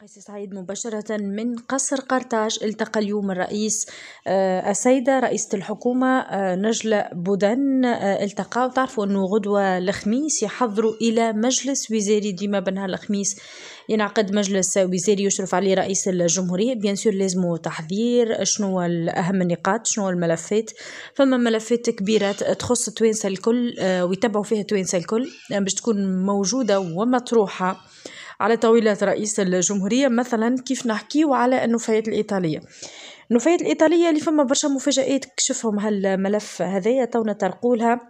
قيس سعيد مباشرة من قصر قرطاج التقى اليوم الرئيس آه، السيدة رئيسة الحكومة آه، نجلة بودن آه، التقى وتعرفوا أنه غدوة الخميس يحضروا إلى مجلس وزاري ديما بنهار الخميس ينعقد مجلس وزاري يشرف عليه رئيس الجمهورية بيان سور لازمو تحضير شنو أهم النقاط شنو الملفات فما ملفات كبيرة تخص التوانسة الكل ويتبعوا فيها التوانسة الكل باش تكون موجودة ومطروحة على طاولة رئيس الجمهورية مثلا كيف نحكيو على النفايات الإيطالية النفايات الإيطالية اللي فما برشا مفاجآت كشفهم هالملف هذايا تونا ترقولها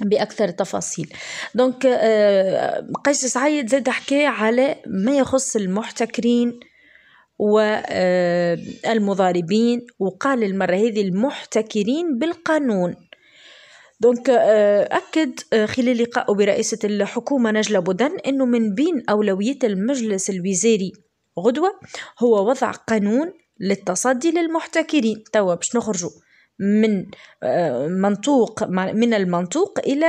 باكثر التفاصيل دونك آه، قيس سعيد زاد حكى على ما يخص المحتكرين والمضاربين آه، وقال المره هذه المحتكرين بالقانون دونك آه، أكد آه، خلال لقائه برئيسة الحكومة نجلة بودن أنه من بين أولويات المجلس الوزاري غدوة هو وضع قانون للتصدي للمحتكرين توا باش نخرجوا من آه، منطوق من المنطوق الى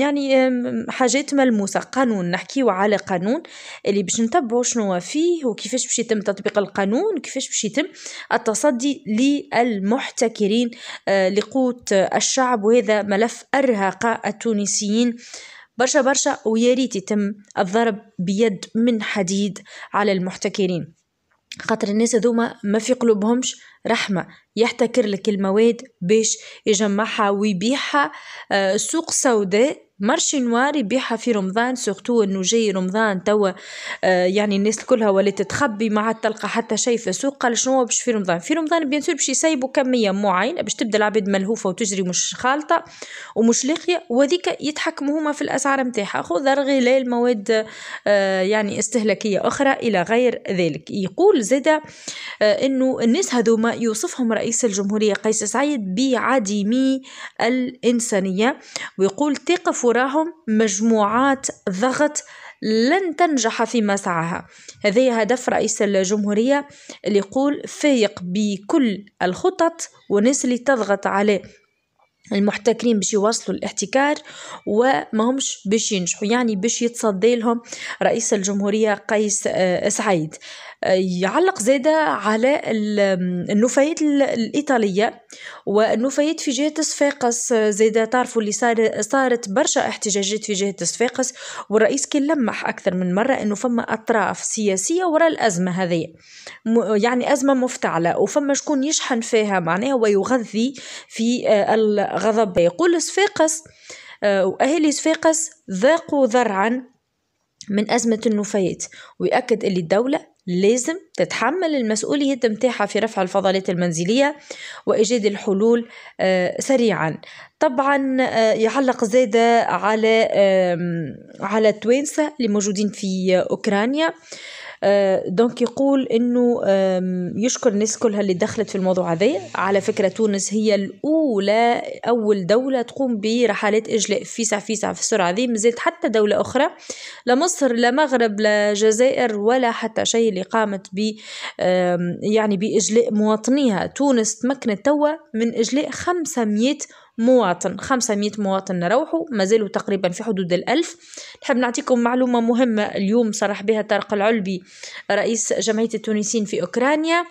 يعني حاجات ملموسه قانون نحكيو على قانون اللي باش نتبعوا شنو فيه وكيفاش باش يتم تطبيق القانون كيفاش باش يتم التصدي للمحتكرين آه، لقوت الشعب وهذا ملف ارهق التونسيين برشا برشا ويا ريت يتم الضرب بيد من حديد على المحتكرين خاطر الناس هذوما ما في قلوبهمش رحمة يحتكر لك المواد باش يجمعها ويبيعها آه، سوق سوداء مارشي نوار يبيعها في رمضان سورتو انه جاي رمضان توا آه، يعني الناس كلها ولات تخبي ما عاد تلقى حتى شيء في السوق قال شنو هو باش في رمضان في رمضان بيان سور باش يسيبوا كميه معينه باش تبدا العباد ملهوفه وتجري مش خالطه ومش لاقيه وذيك يتحكموا هما في الاسعار نتاعها خذ غلال مواد آه، يعني استهلاكيه اخرى الى غير ذلك يقول زاده انه الناس هذوما يوصفهم رئيس الجمهوريه قيس سعيد بعديمي الانسانيه ويقول تقف وراهم مجموعات ضغط لن تنجح في مسعاها هذا هدف رئيس الجمهورية اللي يقول فايق بكل الخطط والناس اللي تضغط على المحتكرين باش يواصلوا الاحتكار وما همش باش ينجحوا يعني باش يتصدي لهم رئيس الجمهورية قيس آه، سعيد يعلق زادة على النفايات الإيطالية والنفايات في جهة صفاقس زادة تعرفوا اللي صار صارت برشا احتجاجات في جهة صفاقس والرئيس كان لمح أكثر من مرة أنه فما أطراف سياسية وراء الأزمة هذه يعني أزمة مفتعلة وفما شكون يشحن فيها معناها ويغذي في آه، الغضب يقول صفاقس آه، وأهالي صفاقس ذاقوا ذرعا من أزمة النفايات ويأكد اللي الدولة لازم تتحمل المسؤولية متاعها في رفع الفضلات المنزلية وإيجاد الحلول آه، سريعا طبعا آه، يعلق زادة على على التوانسة اللي موجودين في أوكرانيا آه، دونك يقول انه يشكر الناس كلها اللي دخلت في الموضوع هذا على فكره تونس هي الاولى اول دوله تقوم برحلات اجلاء فيسع فيسع في السرعه هذه مازالت حتى دوله اخرى لا مصر لا مغرب لا جزائر ولا حتى شيء اللي قامت ب يعني باجلاء مواطنيها تونس تمكنت توا من اجلاء 500 مواطن 500 مواطن نروحوا مازالوا تقريبا في حدود الألف نحب نعطيكم معلومة مهمة اليوم صرح بها طارق العلبي رئيس جمعية التونسيين في أوكرانيا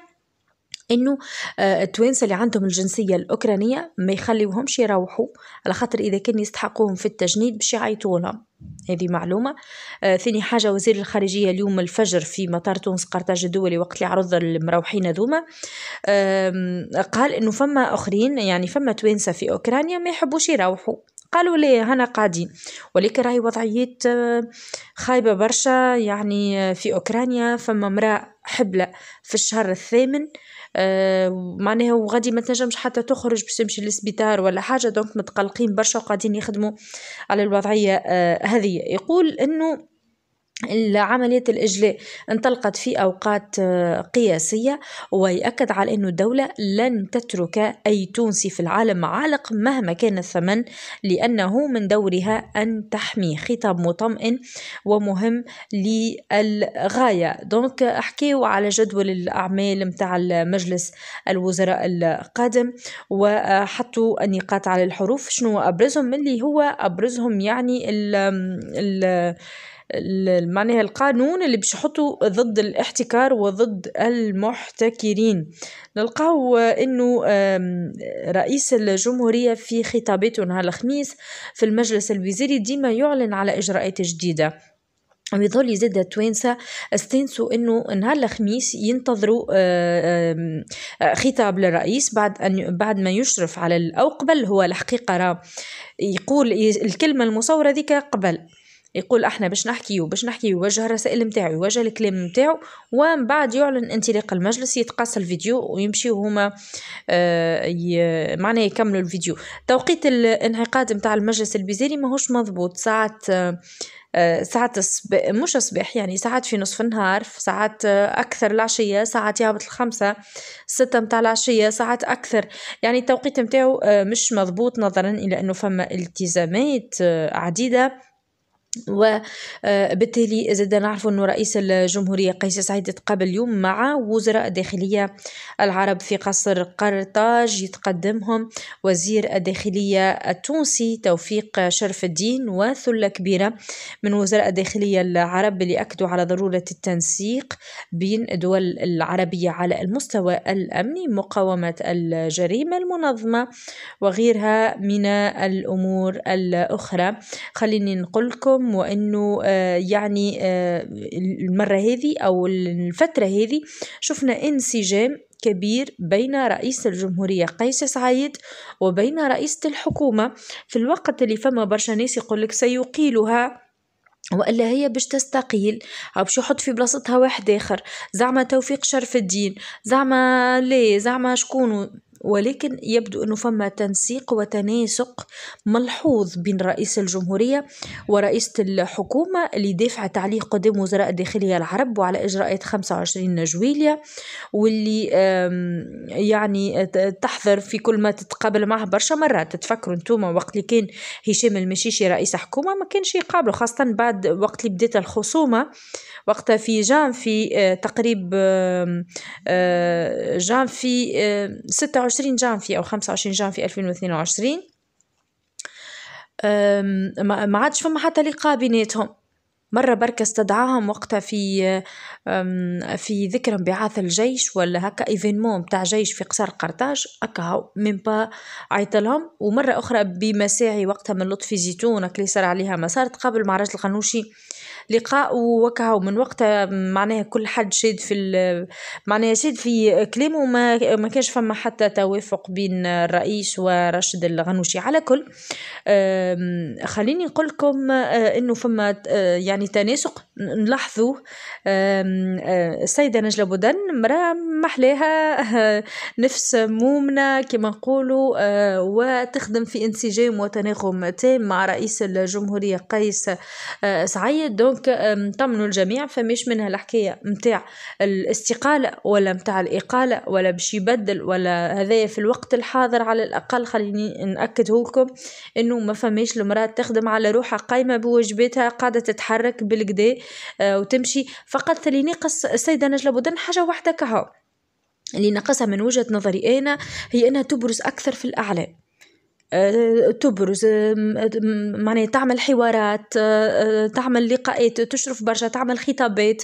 انه آه، التوينس اللي عندهم الجنسيه الاوكرانيه ما يخليوهمش يروحوا على خاطر اذا كان يستحقوهم في التجنيد باش يعيطوا لهم هذه معلومة آه ثاني حاجة وزير الخارجية اليوم الفجر في مطار تونس قرطاج الدولي وقت اللي عرض المروحين ذوما آه قال انه فما اخرين يعني فما توينسة في اوكرانيا ما يحبوش يروحوا قالوا لي هنا قاعدين ولكن راهي وضعيات آه، خايبة برشا يعني آه، في أوكرانيا فما مراه حبلة في الشهر الثامن آه معناها وغادي ما تنجمش حتى تخرج باش تمشي للسبيطار ولا حاجة دونك متقلقين برشا وقاعدين يخدموا على الوضعية آه هذه يقول أنه عملية الإجلاء انطلقت في أوقات آه، قياسية ويأكد على أن الدولة لن تترك أي تونسي في العالم عالق مهما كان الثمن لأنه من دورها أن تحمي خطاب مطمئن ومهم للغاية دونك أحكيه على جدول الأعمال متاع المجلس الوزراء القادم وحطوا النقاط على الحروف شنو أبرزهم اللي هو أبرزهم يعني الـ الـ معناها القانون اللي باش يحطوا ضد الاحتكار وضد المحتكرين نلقاو انه رئيس الجمهورية في خطابته نهار الخميس في المجلس الوزاري ديما يعلن على اجراءات جديده ويظل يزيد التوانسة استنسوا انه نهار الخميس ينتظروا خطاب للرئيس بعد ان بعد ما يشرف على او قبل هو الحقيقه راه يقول الكلمه المصوره ذيك قبل يقول احنا باش نحكيو باش نحكي يوجه الرسائل نتاعو يوجه الكلام نتاعو ومن بعد يعلن انطلاق المجلس يتقاس الفيديو ويمشيو هما آه معناه يكملوا الفيديو توقيت الانعقاد نتاع المجلس البيزيري ماهوش مضبوط ساعات آه ساعات مش الصباح يعني ساعات في نصف النهار ساعات آه، اكثر العشيه ساعات يهبط الخمسه ستة متاع العشيه ساعات اكثر يعني التوقيت متاعو آه، مش مضبوط نظرا الى انه فما التزامات آه، عديده وبالتالي آه، زاد نعرف أن رئيس الجمهورية قيس سعيد تقابل اليوم مع وزراء الداخلية العرب في قصر قرطاج يتقدمهم وزير الداخلية التونسي توفيق شرف الدين وثلة كبيرة من وزراء الداخلية العرب اللي أكدوا على ضرورة التنسيق بين الدول العربية على المستوى الأمني مقاومة الجريمة المنظمة وغيرها من الأمور الأخرى خليني نقول لكم لكم وانه آه، يعني آه، المره هذه او الفتره هذه شفنا انسجام كبير بين رئيس الجمهورية قيس سعيد وبين رئيسة الحكومة في الوقت اللي فما برشا ناس يقول لك سيقيلها والا هي باش تستقيل او باش يحط في بلاصتها واحد اخر زعما توفيق شرف الدين زعما ليه زعما شكون ولكن يبدو أنه فما تنسيق وتناسق ملحوظ بين رئيس الجمهورية ورئيسة الحكومة اللي دافعت عليه قدام وزراء الداخلية العرب وعلى إجراءات 25 جويلية واللي يعني آه، تحضر في كل ما تتقابل معه برشا مرات تفكروا انتم وقت اللي كان هشام المشيشي رئيس حكومة ما كانش يقابله خاصة بعد وقت اللي بدات الخصومة وقتها في جان في آه، تقريب آه، جان في 26 24 جانفي أو 25 جانفي 2022 ما عادش فما حتى لقاء بيناتهم مرة بركة استدعاهم وقتها في في ذكرى انبعاث الجيش ولا هكا ايفينمون بتاع جيش في قصر قرطاج هكا من ميم با عيطلهم ومرة أخرى بمساعي وقتها من لطفي زيتون اللي صار عليها مسار تقابل مع راجل القنوشي لقاء وكاها من وقتها معناها كل حد شاد في معناها شاد في كلامه وما ما كانش فما حتى توافق بين الرئيس وراشد الغنوشي على كل خليني نقول لكم أه، انه فما أه، يعني يعني تناسق نلاحظوا آه، السيده نجله بودن مرا محلاها آه، نفس مومنا كما نقولوا آه، وتخدم في انسجام وتناغم تام مع رئيس الجمهوريه قيس سعيد دونك طمنوا الجميع فمش منها الحكايه نتاع الاستقاله ولا نتاع الاقاله ولا باش يبدل ولا هذايا في الوقت الحاضر على الاقل خليني ناكده لكم انه ما فماش المراه تخدم على روحها قايمه بواجباتها قاعده تتحرك بالكدا آه، وتمشي فقط اللي ناقص السيده نجله بودن حاجه واحده كهو اللي ناقصها من وجهه نظري انا هي انها تبرز اكثر في الاعلام آه، تبرز معناها تعمل حوارات آه، تعمل لقاءات تشرف برشا تعمل خطابات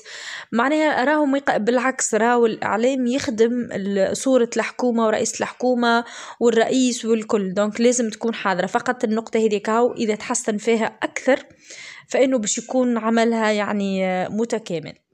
معناها راهم بالعكس راهو الاعلام يخدم صوره الحكومه ورئيس الحكومه والرئيس والكل دونك لازم تكون حاضره فقط النقطه هذيك اذا تحسن فيها اكثر فإنه بش يكون عملها يعني متكامل